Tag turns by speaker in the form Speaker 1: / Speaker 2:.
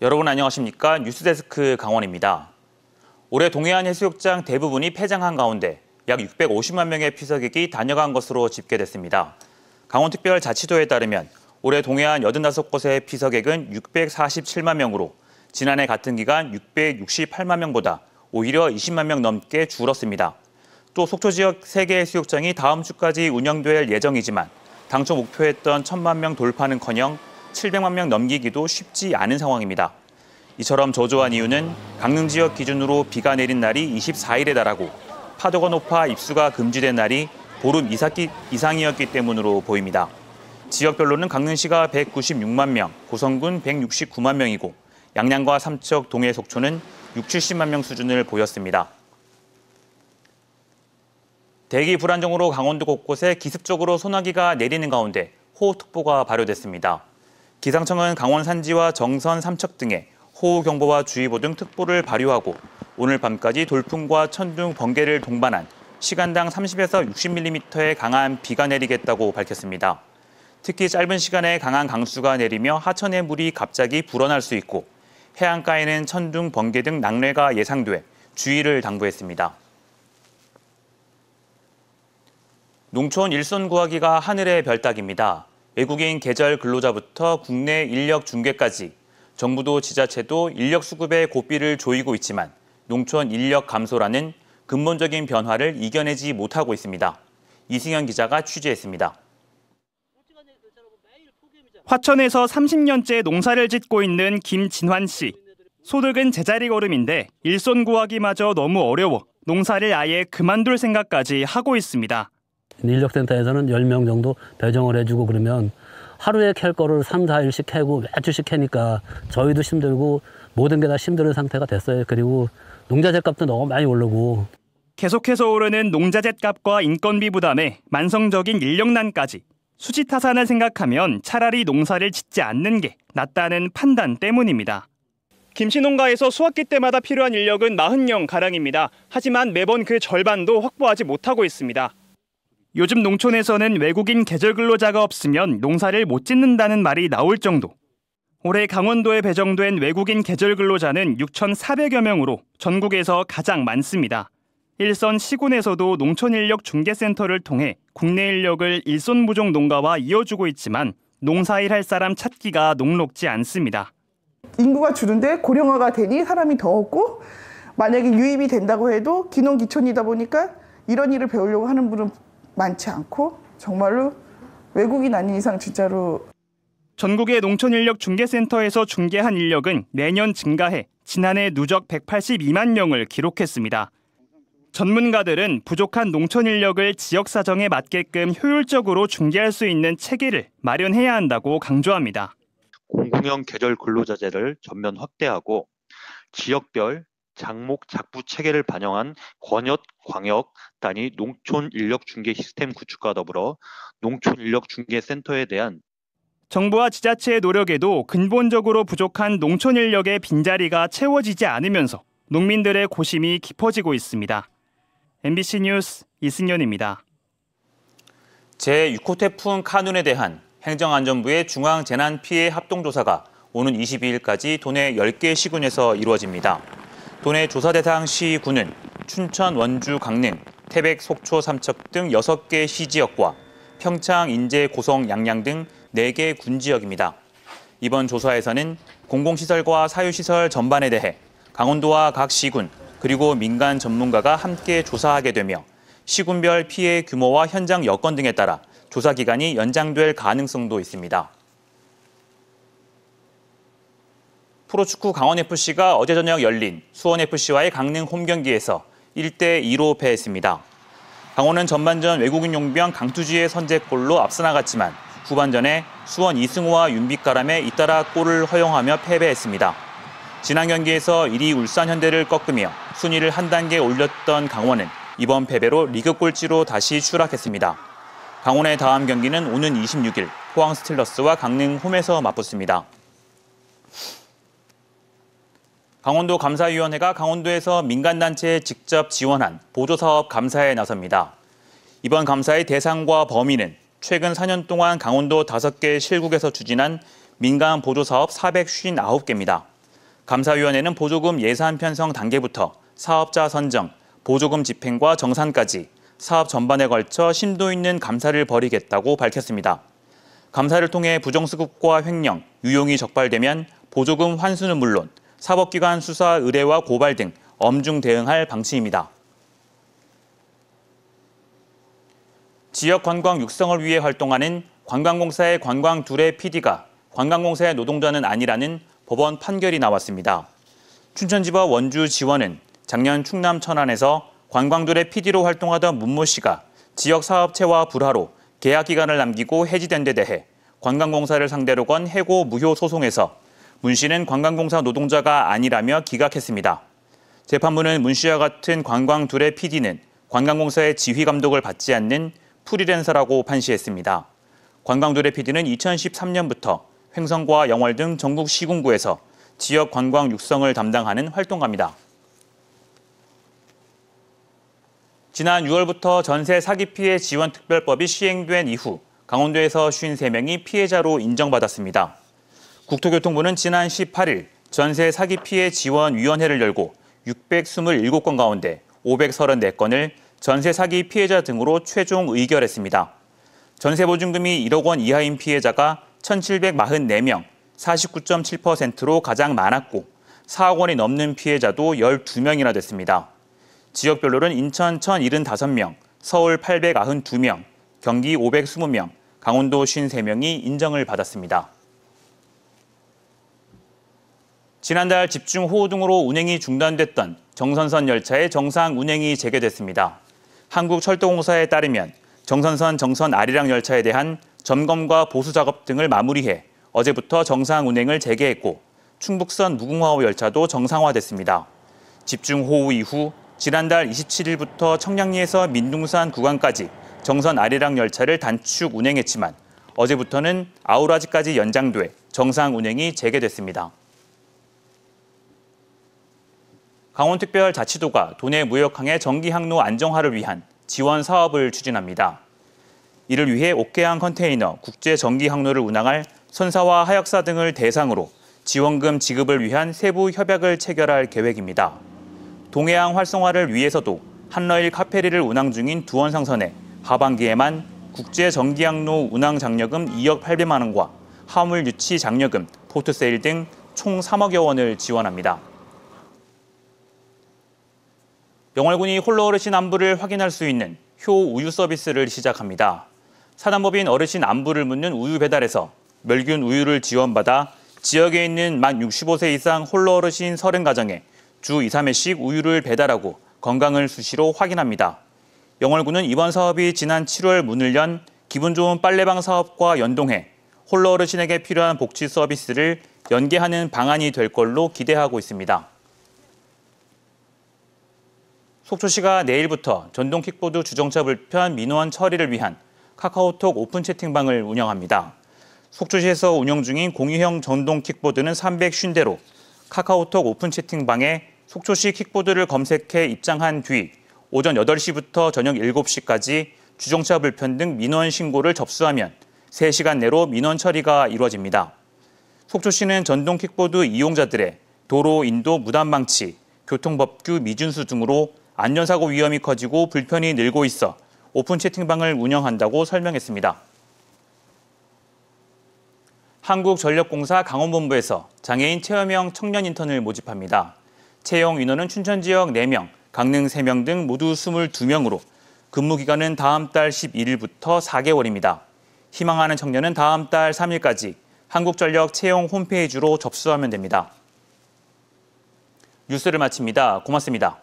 Speaker 1: 여러분 안녕하십니까? 뉴스데스크 강원입니다. 올해 동해안 해수욕장 대부분이 폐장한 가운데 약 650만 명의 피서객이 다녀간 것으로 집계됐습니다. 강원특별자치도에 따르면 올해 동해안 85곳의 피서객은 647만 명으로 지난해 같은 기간 668만 명보다 오히려 20만 명 넘게 줄었습니다. 또 속초 지역 3개 해수욕장이 다음 주까지 운영될 예정이지만 당초 목표했던 1천만 명 돌파는커녕 700만 명 넘기기도 쉽지 않은 상황입니다. 이처럼 저조한 이유는 강릉 지역 기준으로 비가 내린 날이 24일에 달하고 파도가 높아 입수가 금지된 날이 보름 이상이었기 때문으로 보입니다. 지역별로는 강릉시가 196만 명, 고성군 169만 명이고 양양과 삼척, 동해, 속초는 6, 70만 명 수준을 보였습니다. 대기 불안정으로 강원도 곳곳에 기습적으로 소나기가 내리는 가운데 호우특보가 발효됐습니다. 기상청은 강원 산지와 정선 삼척 등에 호우경보와 주의보 등 특보를 발효하고 오늘 밤까지 돌풍과 천둥, 번개를 동반한 시간당 30에서 60mm의 강한 비가 내리겠다고 밝혔습니다. 특히 짧은 시간에 강한 강수가 내리며 하천의 물이 갑자기 불어날 수 있고 해안가에는 천둥, 번개 등 낙뢰가 예상돼 주의를 당부했습니다. 농촌 일손 구하기가 하늘의 별따기입니다. 외국인 계절 근로자부터 국내 인력 중개까지 정부도 지자체도 인력 수급의 고삐를 조이고 있지만 농촌 인력 감소라는 근본적인 변화를 이겨내지 못하고 있습니다.
Speaker 2: 이승현 기자가 취재했습니다. 화천에서 30년째 농사를 짓고 있는 김진환 씨. 소득은 제자리 걸음인데 일손 구하기마저 너무 어려워 농사를 아예 그만둘 생각까지 하고 있습니다.
Speaker 1: 인력센터에서는 10명 정도 배정을 해주고 그러면 하루에 캘 거를 3, 4일씩 캐고 매주씩 캐니까 저희도 힘들고 모든 게 다 힘든 상태가 됐어요. 그리고 농자재 값도 너무 많이 오르고
Speaker 2: 계속해서 오르는 농자재 값과 인건비 부담에 만성적인 인력난까지 수지 타산을 생각하면 차라리 농사를 짓지 않는 게 낫다는 판단 때문입니다. 김씨 농가에서 수확기 때마다 필요한 인력은 40명 가량입니다. 하지만 매번 그 절반도 확보하지 못하고 있습니다. 요즘 농촌에서는 외국인 계절 근로자가 없으면 농사를 못 짓는다는 말이 나올 정도. 올해 강원도에 배정된 외국인 계절 근로자는 6,400여 명으로 전국에서 가장 많습니다. 일선 시군에서도 농촌 인력 중개센터를 통해 국내 인력을 일손 부족 농가와 이어주고 있지만 농사일 할 사람 찾기가 녹록지 않습니다. 인구가 줄은데 고령화가 되니 사람이 더 없고 만약에 유입이 된다고 해도 기농기촌이다 보니까 이런 일을 배우려고 하는 분은 많지 않고 정말로 외국인 아닌 이상 진짜로 전국의 농촌인력 중개센터에서 중개한 인력은 매년 증가해 지난해 누적 182만 명을 기록했습니다. 전문가들은 부족한 농촌 인력을 지역 사정에 맞게끔 효율적으로 중개할 수 있는 체계를 마련해야 한다고 강조합니다.
Speaker 1: 공공형 계절 근로자제를 전면 확대하고 지역별 장목 작부 체계를 반영한 권역 광역 단위 농촌 인력 중개 시스템 구축과 더불어 농촌 인력 중개 센터에 대한
Speaker 2: 정부와 지자체의 노력에도 근본적으로 부족한 농촌 인력의 빈자리가 채워지지 않으면서 농민들의 고심이 깊어지고 있습니다. MBC 뉴스 이승연입니다. 제6호 태풍 카눈에 대한 행정안전부의
Speaker 1: 중앙재난피해 합동조사가 오는 22일까지 도내 10개 시군에서 이루어집니다. 도내 조사 대상 시군은 춘천, 원주, 강릉, 태백, 속초, 삼척 등 6개 시지역과 평창, 인제, 고성, 양양 등 4개 군지역입니다. 이번 조사에서는 공공시설과 사유시설 전반에 대해 강원도와 각 시군 그리고 민간 전문가가 함께 조사하게 되며 시군별 피해 규모와 현장 여건 등에 따라 조사 기간이 연장될 가능성도 있습니다. 프로축구 강원FC가 어제 저녁 열린 수원FC와의 강릉 홈경기에서 1대 2로 패했습니다. 강원은 전반전 외국인 용병 강투지의 선제골로 앞서 나갔지만 후반전에 수원 이승호와 윤빛가람에 잇따라 골을 허용하며 패배했습니다. 지난 경기에서 1위 울산 현대를 꺾으며 순위를 한 단계 올렸던 강원은 이번 패배로 리그 꼴찌로 다시 추락했습니다. 강원의 다음 경기는 오는 26일 포항 스틸러스와 강릉 홈에서 맞붙습니다. 강원도 감사위원회가 강원도에서 민간단체에 직접 지원한 보조사업 감사에 나섭니다. 이번 감사의 대상과 범위는 최근 4년 동안 강원도 5개 실국에서 추진한 민간 보조사업 459개입니다. 감사위원회는 보조금 예산 편성 단계부터 사업자 선정, 보조금 집행과 정산까지 사업 전반에 걸쳐 심도 있는 감사를 벌이겠다고 밝혔습니다. 감사를 통해 부정수급과 횡령, 유용이 적발되면 보조금 환수는 물론 사법기관 수사 의뢰와 고발 등 엄중 대응할 방침입니다. 지역 관광 육성을 위해 활동하는 관광공사의 관광 둘의 PD가 관광공사의 노동자는 아니라는 법원 판결이 나왔습니다. 춘천지법 원주 지원은 작년 충남 천안에서 관광둘의 PD로 활동하던 문모 씨가 지역 사업체와 불화로 계약 기간을 남기고 해지된 데 대해 관광공사를 상대로 건 해고 무효 소송에서 문 씨는 관광공사 노동자가 아니라며 기각했습니다. 재판부는 문 씨와 같은 관광둘의 PD는 관광공사의 지휘 감독을 받지 않는 프리랜서라고 판시했습니다. 관광둘의 PD는 2013년부터 횡성과 영월 등 전국 시군구에서 지역 관광 육성을 담당하는 활동가입니다. 지난 6월부터 전세 사기 피해 지원 특별법이 시행된 이후 강원도에서 53명이 피해자로 인정받았습니다. 국토교통부는 지난 18일 전세 사기 피해 지원 위원회를 열고 627건 가운데 534건을 전세 사기 피해자 등으로 최종 의결했습니다. 전세 보증금이 1억 원 이하인 피해자가 1,744명, 49.7%로 가장 많았고 4억 원이 넘는 피해자도 12명이나 됐습니다. 지역별로는 인천 1,075명, 서울 892명, 경기 520명, 강원도 53명이 인정을 받았습니다. 지난달 집중호우 등으로 운행이 중단됐던 정선선 열차의 정상 운행이 재개됐습니다. 한국철도공사에 따르면 정선선 정선 아리랑 열차에 대한 점검과 보수 작업 등을 마무리해 어제부터 정상 운행을 재개했고 충북선 무궁화호 열차도 정상화됐습니다. 집중호우 이후 지난달 27일부터 청량리에서 민둥산 구간까지 정선 아리랑 열차를 단축 운행했지만 어제부터는 아우라지까지 연장돼 정상 운행이 재개됐습니다. 강원특별자치도가 도내 무역항의 전기항로 안정화를 위한 지원 사업을 추진합니다. 이를 위해 옥계항 컨테이너 국제 전기항로를 운항할 선사와 하역사 등을 대상으로 지원금 지급을 위한 세부 협약을 체결할 계획입니다. 동해항 활성화를 위해서도 한러일 카페리를 운항 중인 두원상선에 하반기에만 국제 전기항로 운항 장려금 2억 8 0만 원과 화물 유치 장려금, 포트세일 등 총 3억여 원을 지원합니다. 영월군이 홀로 어르신 안부를 확인할 수 있는 효 우유 서비스를 시작합니다. 사단법인 어르신 안부를 묻는 우유 배달에서 멸균 우유를 지원받아 지역에 있는 만 65세 이상 홀로 어르신 30가정에 주 2, 3회씩 우유를 배달하고 건강을 수시로 확인합니다. 영월군은 이번 사업이 지난 7월 문을 연 기분 좋은 빨래방 사업과 연동해 홀로 어르신에게 필요한 복지 서비스를 연계하는 방안이 될 걸로 기대하고 있습니다. 속초시가 내일부터 전동 킥보드 주정차 불편 민원 처리를 위한 카카오톡 오픈 채팅방을 운영합니다. 속초시에서 운영 중인 공유형 전동 킥보드는 3 0 0대로 카카오톡 오픈 채팅방에 속초시 킥보드를 검색해 입장한 뒤 오전 8시부터 저녁 7시까지 주정차 불편 등 민원 신고를 접수하면 3시간 내로 민원 처리가 이루어집니다. 속초시는 전동 킥보드 이용자들의 도로 인도 무단 방치, 교통법규 미준수 등으로 안전사고 위험이 커지고 불편이 늘고 있어 오픈 채팅방을 운영한다고 설명했습니다. 한국전력공사 강원본부에서 장애인 체험형 청년 인턴을 모집합니다. 채용 인원은 춘천 지역 4명, 강릉 3명 등 모두 22명으로 근무 기간은 다음 달 11일부터 4개월입니다. 희망하는 청년은 다음 달 3일까지 한국전력 채용 홈페이지로 접수하면 됩니다. 뉴스를 마칩니다. 고맙습니다.